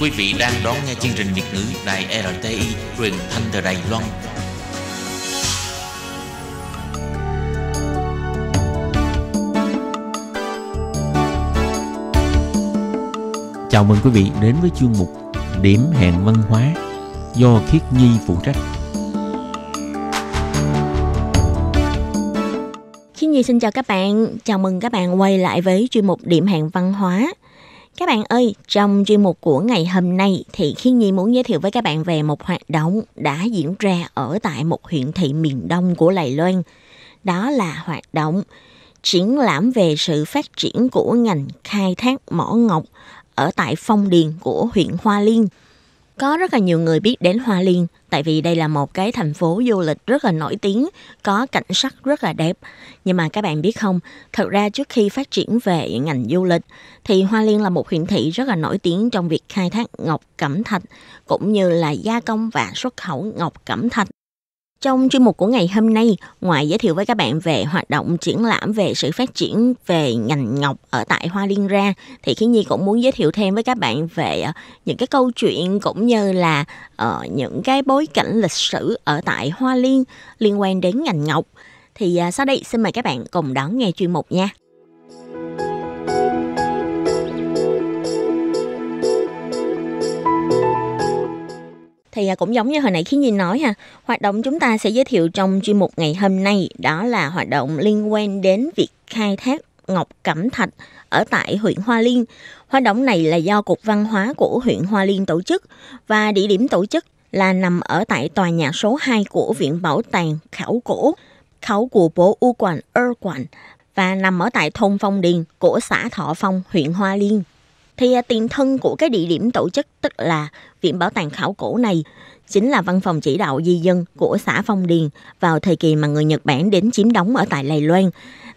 Quý vị đang đón nghe chương trình Việt ngữ Đài RTI truyền thanh từ Đài Loan. Chào mừng quý vị đến với chương mục Điểm hẹn văn hóa do Khiết Nhi phụ trách. Khiết Nhi xin chào các bạn, chào mừng các bạn quay lại với chuyên mục Điểm hẹn văn hóa – các bạn ơi, trong chuyên mục của ngày hôm nay thì khi Nhi muốn giới thiệu với các bạn về một hoạt động đã diễn ra ở tại một huyện thị miền đông của Lài Loan. Đó là hoạt động triển lãm về sự phát triển của ngành khai thác mỏ ngọc ở tại Phong Điền của huyện Hoa Liên – có rất là nhiều người biết đến Hoa Liên tại vì đây là một cái thành phố du lịch rất là nổi tiếng, có cảnh sắc rất là đẹp. Nhưng mà các bạn biết không, thật ra trước khi phát triển về ngành du lịch thì Hoa Liên là một huyện thị rất là nổi tiếng trong việc khai thác ngọc cẩm thạch cũng như là gia công và xuất khẩu ngọc cẩm thạch. Trong chuyên mục của ngày hôm nay, ngoài giới thiệu với các bạn về hoạt động triển lãm về sự phát triển về ngành ngọc ở tại Hoa Liên ra, thì Khiến Nhi cũng muốn giới thiệu thêm với các bạn về ờ, những cái câu chuyện cũng như là uh, những cái bối cảnh lịch sử ở tại Hoa Liên liên quan đến ngành ngọc. Thì uh, sau đây xin mời các bạn cùng đón nghe chuyên mục nha. thì à, cũng giống như hồi nãy khi nhìn nói ha hoạt động chúng ta sẽ giới thiệu trong chuyên mục ngày hôm nay đó là hoạt động liên quan đến việc khai thác ngọc cẩm thạch ở tại huyện Hoa Liên. Hoạt động này là do Cục Văn hóa của huyện Hoa Liên tổ chức và địa điểm tổ chức là nằm ở tại tòa nhà số 2 của Viện Bảo tàng Khảo Cổ, Khảo của Bố U Quản Ơ Quản và nằm ở tại thôn Phong Điền của xã Thọ Phong, huyện Hoa Liên. Thì à, tiền thân của cái địa điểm tổ chức tức là viện bảo tàng khảo cổ này chính là văn phòng chỉ đạo di dân của xã Phong Điền vào thời kỳ mà người Nhật Bản đến chiếm đóng ở tại Lài Loan.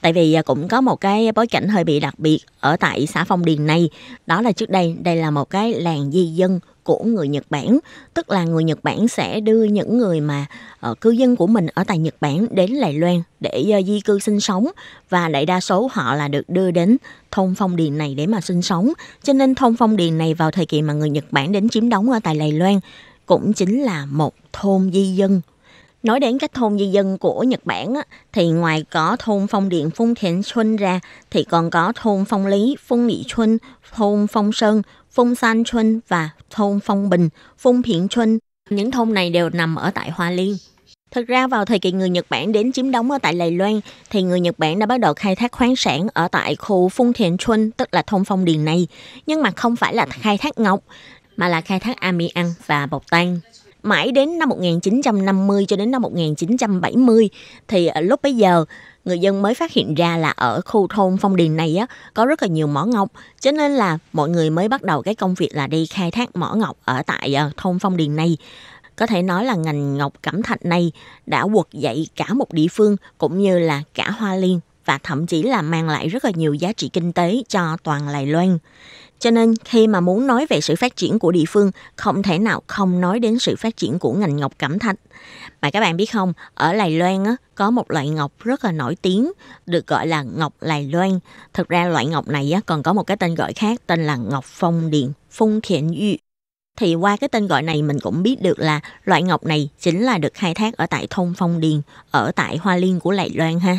Tại vì à, cũng có một cái bối cảnh hơi bị đặc biệt ở tại xã Phong Điền này, đó là trước đây đây là một cái làng di dân của người Nhật Bản, tức là người Nhật Bản sẽ đưa những người mà uh, cư dân của mình ở tại Nhật Bản đến Lài Loan để à, di cư sinh sống và đại đa số họ là được đưa đến thôn Phong Điền này để mà sinh sống. Cho nên thôn Phong Điền này vào thời kỳ mà người Nhật Bản đến chiếm đóng đóng ở tại Đài Loan cũng chính là một thôn di dân. Nói đến các thôn di dân của Nhật Bản thì ngoài có thôn Phong Điện Phung Thiện Xuân ra thì còn có thôn Phong Lý, Phung Nghị Xuân, thôn Phong Sơn, Phung San Xuân và thôn Phong Bình, Phung Phiện Xuân. Những thôn này đều nằm ở tại Hoa Liên. Thực ra vào thời kỳ người Nhật Bản đến chiếm đóng ở tại Lài Loan thì người Nhật Bản đã bắt đầu khai thác khoáng sản ở tại khu Phung Thiện Xuân tức là thôn Phong Điền này. Nhưng mà không phải là khai thác ngọc mà là khai thác amiăng và bột tan. Mãi đến năm 1950 cho đến năm 1970 thì à, lúc bấy giờ người dân mới phát hiện ra là ở khu thôn Phong Điền này á có rất là nhiều mỏ ngọc, cho nên là mọi người mới bắt đầu cái công việc là đi khai thác mỏ ngọc ở tại à, thôn Phong Điền này. Có thể nói là ngành ngọc cẩm thạch này đã quật dậy cả một địa phương cũng như là cả Hoa Liên và thậm chí là mang lại rất là nhiều giá trị kinh tế cho toàn Lài Loan. Cho nên khi mà muốn nói về sự phát triển của địa phương, không thể nào không nói đến sự phát triển của ngành ngọc cẩm thạch. Mà các bạn biết không, ở Lài Loan á, có một loại ngọc rất là nổi tiếng được gọi là ngọc Lài Loan. Thực ra loại ngọc này á, còn có một cái tên gọi khác tên là ngọc phong điện, phong thiện duyệt thì qua cái tên gọi này mình cũng biết được là loại ngọc này chính là được khai thác ở tại thôn Phong Điền, ở tại Hoa Liên của Lài Loan ha.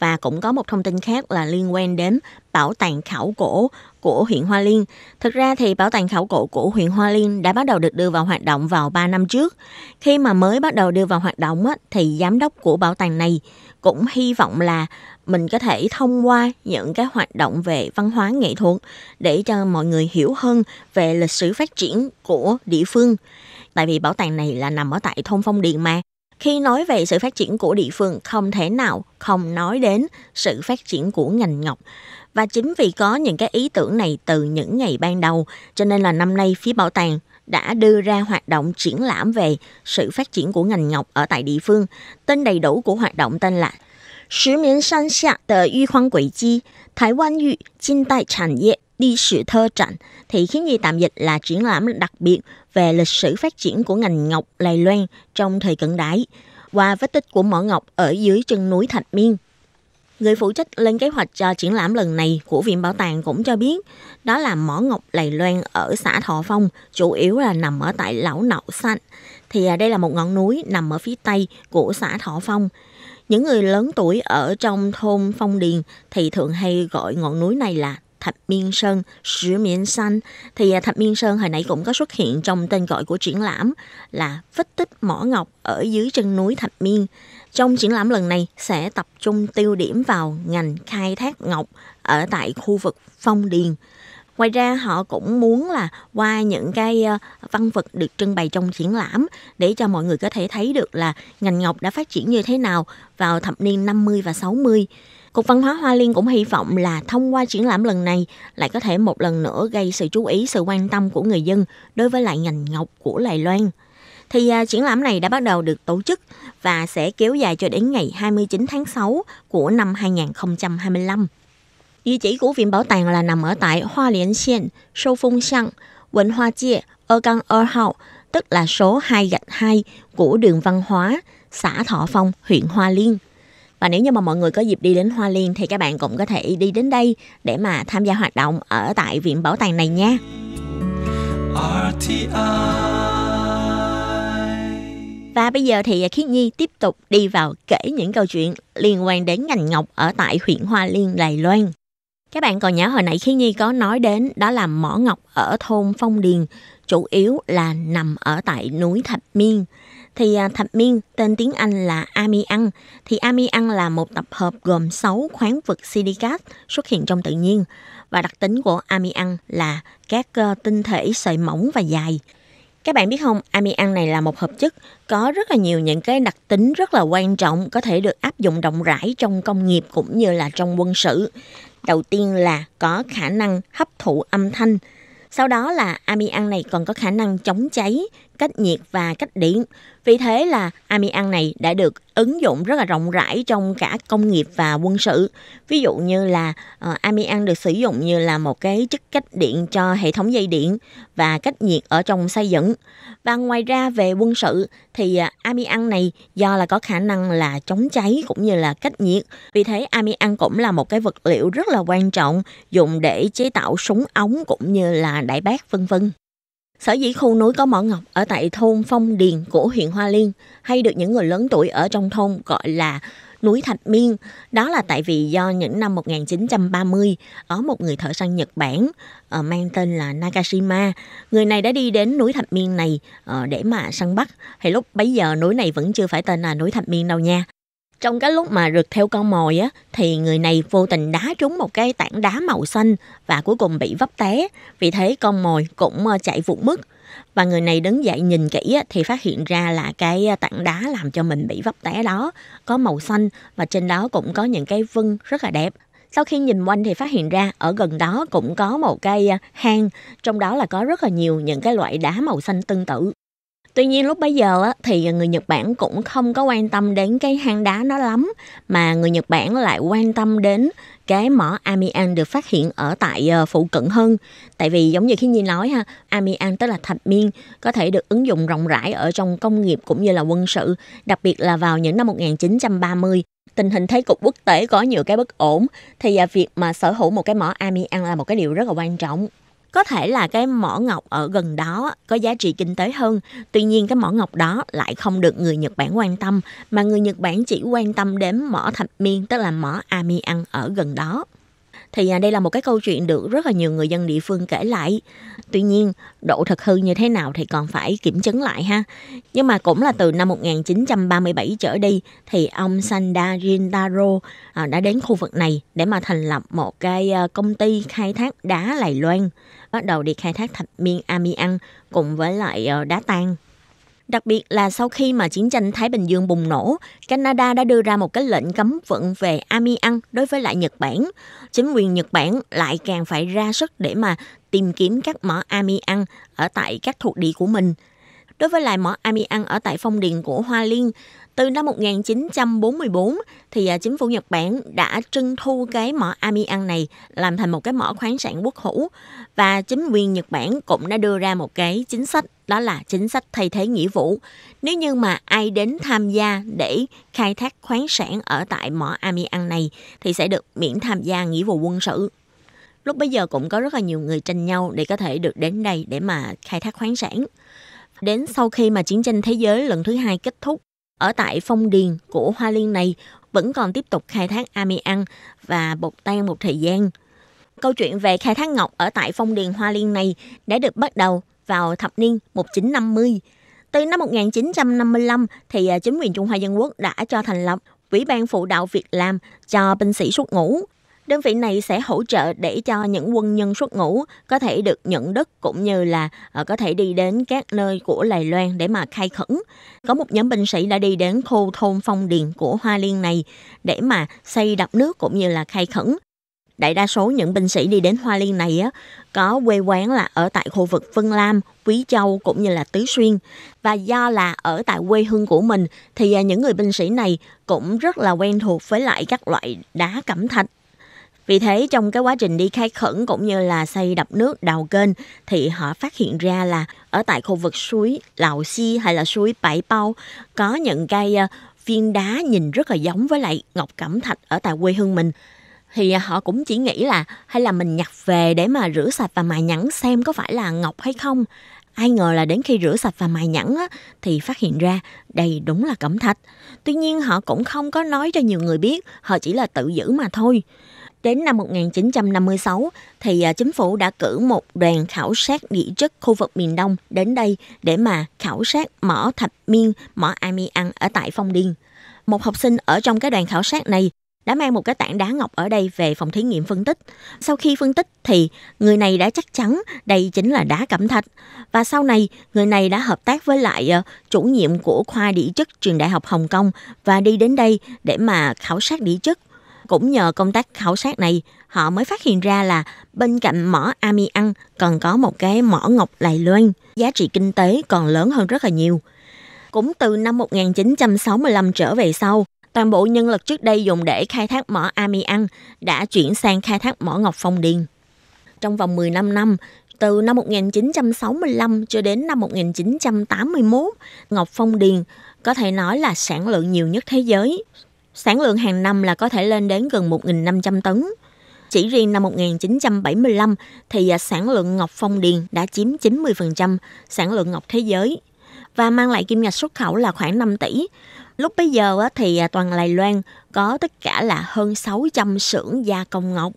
Và cũng có một thông tin khác là liên quan đến bảo tàng khảo cổ của huyện Hoa Liên. Thực ra thì bảo tàng khảo cổ của huyện Hoa Liên đã bắt đầu được đưa vào hoạt động vào 3 năm trước. Khi mà mới bắt đầu đưa vào hoạt động thì giám đốc của bảo tàng này cũng hy vọng là mình có thể thông qua những cái hoạt động về văn hóa nghệ thuật để cho mọi người hiểu hơn về lịch sử phát triển của địa phương. Tại vì bảo tàng này là nằm ở tại thôn Phong Điền mà khi nói về sự phát triển của địa phương không thể nào không nói đến sự phát triển của ngành ngọc. Và chính vì có những cái ý tưởng này từ những ngày ban đầu, cho nên là năm nay phía bảo tàng đã đưa ra hoạt động triển lãm về sự phát triển của ngành ngọc ở tại địa phương. Tên đầy đủ của hoạt động tên là Sứ miền san xạ tờ yu khoan quỷ chi, Thái Quan yu, Chinh tại sản nghiệp, đi sự thơ trạng. Thì khiến người tạm dịch là triển lãm đặc biệt về lịch sử phát triển của ngành ngọc Lài Loan trong thời cận đại qua vết tích của mỏ ngọc ở dưới chân núi Thạch Miên. Người phụ trách lên kế hoạch cho triển lãm lần này của Viện Bảo tàng cũng cho biết, đó là mỏ ngọc Lầy Loan ở xã Thọ Phong, chủ yếu là nằm ở tại Lão Nậu Xanh. Thì à, đây là một ngọn núi nằm ở phía tây của xã Thọ Phong. Những người lớn tuổi ở trong thôn Phong Điền thì thường hay gọi ngọn núi này là Thạch Miên Sơn, sứ miên San. Thì à, Thạch Miên Sơn hồi nãy cũng có xuất hiện trong tên gọi của triển lãm là Vết tích mỏ ngọc ở dưới chân núi Thạch Miên. Trong triển lãm lần này sẽ tập trung tiêu điểm vào ngành khai thác ngọc ở tại khu vực Phong Điền ngoài ra họ cũng muốn là qua những cái ờ, văn vật được trưng bày trong triển lãm để cho mọi người có thể thấy được là ngành ngọc đã phát triển như thế nào vào thập niên 50 và 60. Cục Văn hóa Hoa Liên cũng hy vọng là thông qua triển lãm lần này lại có thể một lần nữa gây sự chú ý, sự quan tâm của người dân đối với lại ngành ngọc của Lài Loan. Thì uh, triển lãm này đã bắt đầu được tổ chức và sẽ kéo dài cho đến ngày 29 tháng 6 của năm 2025. Địa chỉ của viện bảo tàng là nằm ở tại Hoa Liên Xen, Sâu Phong Sang, Vĩnh Hoa Chia, ở căn 2 hào, tức là số 2 gạch 2 của đường Văn Hóa, xã Thọ Phong, huyện Hoa Liên. Và nếu như mà mọi người có dịp đi đến Hoa Liên thì các bạn cũng có thể đi đến đây để mà tham gia hoạt động ở tại viện bảo tàng này nha. RTI và bây giờ thì Khiết Nhi tiếp tục đi vào kể những câu chuyện liên quan đến ngành ngọc ở tại huyện Hoa Liên, Đài Loan. Các bạn còn nhớ hồi nãy khi Nhi có nói đến đó là mỏ ngọc ở thôn Phong Điền, chủ yếu là nằm ở tại núi Thạch Miên. Thì à, Thạch Miên tên tiếng Anh là Amiang. Thì Amiang là một tập hợp gồm 6 khoáng vực silicat xuất hiện trong tự nhiên. Và đặc tính của Amiang là các ờ, tinh thể sợi mỏng và dài. Các bạn biết không, amiang này là một hợp chất có rất là nhiều những cái đặc tính rất là quan trọng có thể được áp dụng rộng rãi trong công nghiệp cũng như là trong quân sự. Đầu tiên là có khả năng hấp thụ âm thanh. Sau đó là amiang này còn có khả năng chống cháy, cách nhiệt và cách điện. Vì thế là amiang này đã được ứng dụng rất là rộng rãi trong cả công nghiệp và quân sự. Ví dụ như là uh, ờ, amiang được sử dụng như là một cái chất cách điện cho hệ thống dây điện và cách nhiệt ở trong xây dựng. Và ngoài ra về quân sự thì uh, ờ, amiang này do là có khả năng là chống cháy cũng như là cách nhiệt. Vì thế amiang cũng là một cái vật liệu rất là quan trọng dùng để chế tạo súng ống cũng như là đại bác vân vân. Sở dĩ khu núi có mỏ ngọc ở tại thôn Phong Điền của huyện Hoa Liên hay được những người lớn tuổi ở trong thôn gọi là núi Thạch Miên, đó là tại vì do những năm 1930 có một người thợ săn Nhật Bản uh, mang tên là Nakashima, người này đã đi đến núi Thạch Miên này ờ, để mà săn bắt. Thì lúc bấy giờ núi này vẫn chưa phải tên là núi Thạch Miên đâu nha. Trong cái lúc mà rượt theo con mồi á, thì người này vô tình đá trúng một cái tảng đá màu xanh và cuối cùng bị vấp té. Vì thế con mồi cũng ờ, chạy vụt mất. Và người này đứng dậy nhìn kỹ á, thì phát hiện ra là cái ờ, tảng đá làm cho mình bị vấp té đó có màu xanh và trên đó cũng có những cái vân rất là đẹp. Sau khi nhìn quanh thì phát hiện ra ở gần đó cũng có một cái ờ, hang, trong đó là có rất là nhiều những cái loại đá màu xanh tương tự. Tuy nhiên lúc bấy giờ thì người Nhật Bản cũng không có quan tâm đến cái hang đá đó lắm mà người Nhật Bản lại quan tâm đến cái mỏ amian được phát hiện ở tại ờ, phụ cận hơn. Tại vì giống như khi Nhi nói ha, amian tức là thạch miên có thể được ứng dụng rộng rãi ở trong công nghiệp cũng như là quân sự, đặc biệt là vào những năm 1930 tình hình thế cục quốc tế có nhiều cái bất ổn thì à, việc mà sở hữu một cái mỏ amian là một cái điều rất là quan trọng có thể là cái mỏ ngọc ở gần đó có giá trị kinh tế hơn tuy nhiên cái mỏ ngọc đó lại không được người nhật bản quan tâm mà người nhật bản chỉ quan tâm đến mỏ thạch miên tức là mỏ amian ở gần đó thì à, đây là một cái câu chuyện được rất là nhiều người dân địa phương kể lại tuy nhiên độ thật hư như thế nào thì còn phải kiểm chứng lại ha nhưng mà cũng là từ năm 1937 trở đi thì ông Sanda Rintaro à, đã đến khu vực này để mà thành lập một cái à, công ty khai thác đá lầy Loan bắt đầu đi khai thác thạch miên amiang cùng với lại ờ, đá tan. Đặc biệt là sau khi mà chiến tranh Thái Bình Dương bùng nổ, Canada đã đưa ra một cái lệnh cấm vận về amiang đối với lại Nhật Bản. Chính quyền Nhật Bản lại càng phải ra sức để mà tìm kiếm các mỏ amiang ở tại các thuộc địa của mình. Đối với lại mỏ amiang ở tại phong điền của Hoa Liên, từ năm 1944 thì à, chính phủ Nhật Bản đã trưng thu cái mỏ amian này làm thành một cái mỏ khoáng sản quốc hữu và chính quyền Nhật Bản cũng đã đưa ra một cái chính sách đó là chính sách thay thế nghĩa vụ. Nếu như mà ai đến tham gia để khai thác khoáng sản ở tại mỏ amian này thì sẽ được miễn tham gia nghĩa vụ quân sự lúc bây giờ cũng có rất là nhiều người tranh nhau để có thể được đến đây để mà khai thác khoáng sản. Đến sau khi mà chiến tranh thế giới lần thứ hai kết thúc ở tại phong điền của hoa liên này vẫn còn tiếp tục khai thác amiang và bột tan một thời gian. Câu chuyện về khai thác ngọc ở tại phong điền hoa liên này đã được bắt đầu vào thập niên 1950. Từ năm 1955 thì à, chính quyền Trung Hoa Dân Quốc đã cho thành lập Ủy ban phụ đạo việc làm cho binh sĩ xuất ngũ đơn vị này sẽ hỗ trợ để cho những quân nhân xuất ngũ có thể được nhận đất cũng như là ờ, có thể đi đến các nơi của Lài Loan để mà khai khẩn. Có một nhóm binh sĩ đã đi đến khu thôn Phong Điền của Hoa Liên này để mà xây đập nước cũng như là khai khẩn. Đại đa số những binh sĩ đi đến Hoa Liên này á, có quê quán là ở tại khu vực Vân Lam, Quý Châu cũng như là Tứ Xuyên. Và do là ở tại quê hương của mình thì à, những người binh sĩ này cũng rất là quen thuộc với lại các loại đá cẩm thạch vì thế trong cái quá trình đi khai khẩn cũng như là xây đập nước đào kênh thì họ phát hiện ra là ở tại khu vực suối Lào Si hay là suối Bảy Bao có những cây ờ, viên đá nhìn rất là giống với lại ngọc cẩm thạch ở tại quê hương mình thì ờ, họ cũng chỉ nghĩ là hay là mình nhặt về để mà rửa sạch và mài nhẵn xem có phải là ngọc hay không ai ngờ là đến khi rửa sạch và mài nhẵn á, thì phát hiện ra đây đúng là cẩm thạch tuy nhiên họ cũng không có nói cho nhiều người biết họ chỉ là tự giữ mà thôi Đến năm 1956 thì à, chính phủ đã cử một đoàn khảo sát địa chất khu vực miền Đông đến đây để mà khảo sát mỏ thạch miên, mỏ amiang ở tại Phong Điền. Một học sinh ở trong cái đoàn khảo sát này đã mang một cái tảng đá ngọc ở đây về phòng thí nghiệm phân tích. Sau khi phân tích thì người này đã chắc chắn đây chính là đá cẩm thạch và sau này người này đã hợp tác với lại à, chủ nhiệm của khoa địa chất trường Đại học Hồng Kông và đi đến đây để mà khảo sát địa chất cũng nhờ công tác khảo sát này, họ mới phát hiện ra là bên cạnh mỏ Amiang còn có một cái mỏ ngọc Đài Loan, giá trị kinh tế còn lớn hơn rất là nhiều. Cũng từ năm 1965 trở về sau, toàn bộ nhân lực trước đây dùng để khai thác mỏ Amiang đã chuyển sang khai thác mỏ ngọc Phong Điền. Trong vòng 15 năm, từ năm 1965 cho đến năm 1981, Ngọc Phong Điền có thể nói là sản lượng nhiều nhất thế giới, Sản lượng hàng năm là có thể lên đến gần 1.500 tấn. Chỉ riêng năm 1975 thì à, sản lượng ngọc phong điền đã chiếm 90% sản lượng ngọc thế giới và mang lại kim ngạch xuất khẩu là khoảng 5 tỷ. Lúc bấy giờ thì à, toàn Lài Loan có tất cả là hơn 600 xưởng gia công ngọc.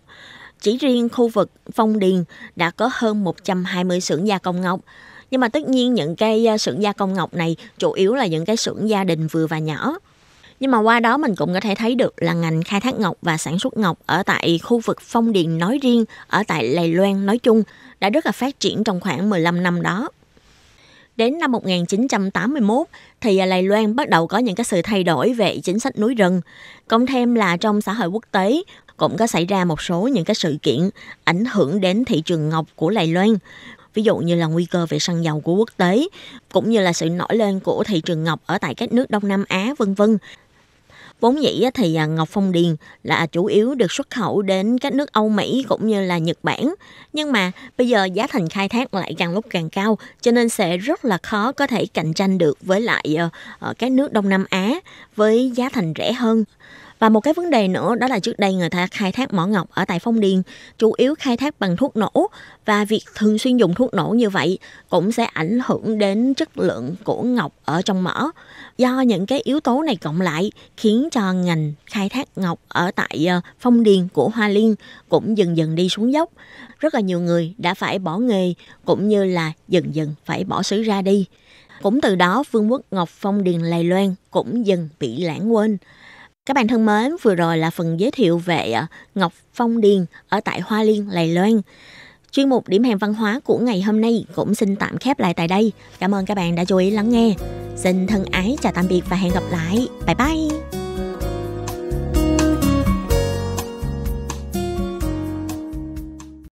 Chỉ riêng khu vực Phong Điền đã có hơn 120 xưởng gia công ngọc. Nhưng mà tất nhiên những cái à, xưởng gia công ngọc này chủ yếu là những cái xưởng gia đình vừa và nhỏ nhưng mà qua đó mình cũng có thể thấy được là ngành khai thác ngọc và sản xuất ngọc ở tại khu vực Phong Điền nói riêng, ở tại Lài Loan nói chung đã rất là phát triển trong khoảng 15 năm đó. Đến năm 1981 thì à, Lài Loan bắt đầu có những cái sự thay đổi về chính sách núi rừng. Cộng thêm là trong xã hội quốc tế cũng có xảy ra một số những cái sự kiện ảnh hưởng đến thị trường ngọc của Lài Loan ví dụ như là nguy cơ về xăng dầu của quốc tế cũng như là sự nổi lên của thị trường ngọc ở tại các nước Đông Nam Á vân vân Vốn dĩ thì à, ngọc phong điền là chủ yếu được xuất khẩu đến các nước Âu Mỹ cũng như là Nhật Bản. Nhưng mà bây giờ giá thành khai thác lại càng lúc càng cao cho nên sẽ rất là khó có thể cạnh tranh được với lại ờ, ờ, các nước Đông Nam Á với giá thành rẻ hơn. Và một cái vấn đề nữa đó là trước đây người ta khai thác mỏ ngọc ở tại Phong Điền chủ yếu khai thác bằng thuốc nổ và việc thường xuyên dùng thuốc nổ như vậy cũng sẽ ảnh hưởng đến chất lượng của ngọc ở trong mỏ. Do những cái yếu tố này cộng lại khiến cho ngành khai thác ngọc ở tại ờ, Phong Điền của Hoa Liên cũng dần dần đi xuống dốc. Rất là nhiều người đã phải bỏ nghề cũng như là dần dần phải bỏ xứ ra đi. Cũng từ đó Vương quốc Ngọc Phong Điền Lài Loan cũng dần bị lãng quên. Các bạn thân mến, vừa rồi là phần giới thiệu về ờ, Ngọc Phong Điền ở tại Hoa Liên, Lài Loan. Chuyên mục điểm hẹn văn hóa của ngày hôm nay cũng xin tạm khép lại tại đây. Cảm ơn các bạn đã chú ý lắng nghe. Xin thân ái chào tạm biệt và hẹn gặp lại. Bye bye!